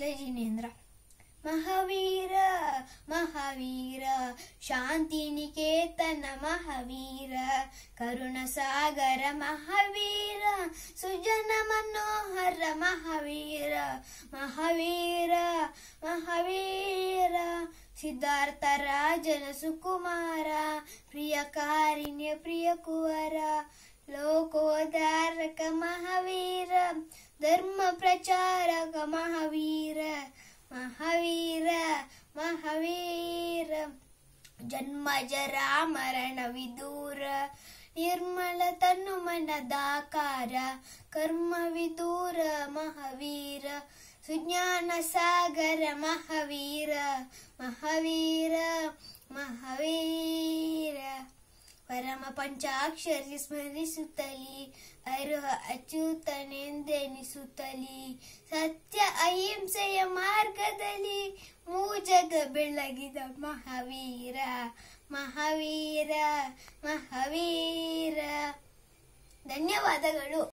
ಜಯ ಜಿನೇಂದ್ರ ಮಹಾವೀರ ಮಹಾವೀರ ಶಾಂತಿ ನಿಕೇತನ ಮಹಾವೀರ ಸಾಗರ ಮಹಾವೀರ ಸುಜನ ಮನೋಹರ ಮಹಾವೀರ ಮಹಾವೀರ ಮಹಾವೀರ ಸಿದ್ಧಾರ್ಥ ರಾಜನ ಸುಕುಮಾರ ಪ್ರಿಯ ಕಾರಿಣ್ಯ ಪ್ರಿಯ ಕುವರ ಲೋಕೋದಾರಕ ಮಹಾವೀರ ಧರ್ಮ ಪ್ರಚಾರಕ ಮಹಾವೀರ ಮಹಾವೀರ ಮಹಾವೀರ ಜನ್ಮ ಜರಾ ಮರಣ ವಿದೂರ ನಿರ್ಮಲ ತನ್ನು ಮನದಾಕಾರ ಕರ್ಮ ವಿದೂರ ಮಹಾವೀರ ಸುಜ್ಞಾನ ಸಾಗರ ಮಹಾವೀರ ಮಹಾವೀರ ಮಹಾವೀರ ನಮ್ಮ ಪಂಚಾಕ್ಷರಿ ಸ್ಮರಿಸುತ್ತಲಿ ಅರ್ಹ ಅಚ್ಯುತನೆಂದೆನಿಸುತ್ತಲಿ ಸತ್ಯ ಅಹಿಂಸೆಯ ಮಾರ್ಗದಲ್ಲಿ ಮೂಜಗ ಬೆಳಗಿದ ಮಹಾವೀರ ಮಹಾವೀರ ಮಹಾವೀರ ಧನ್ಯವಾದಗಳು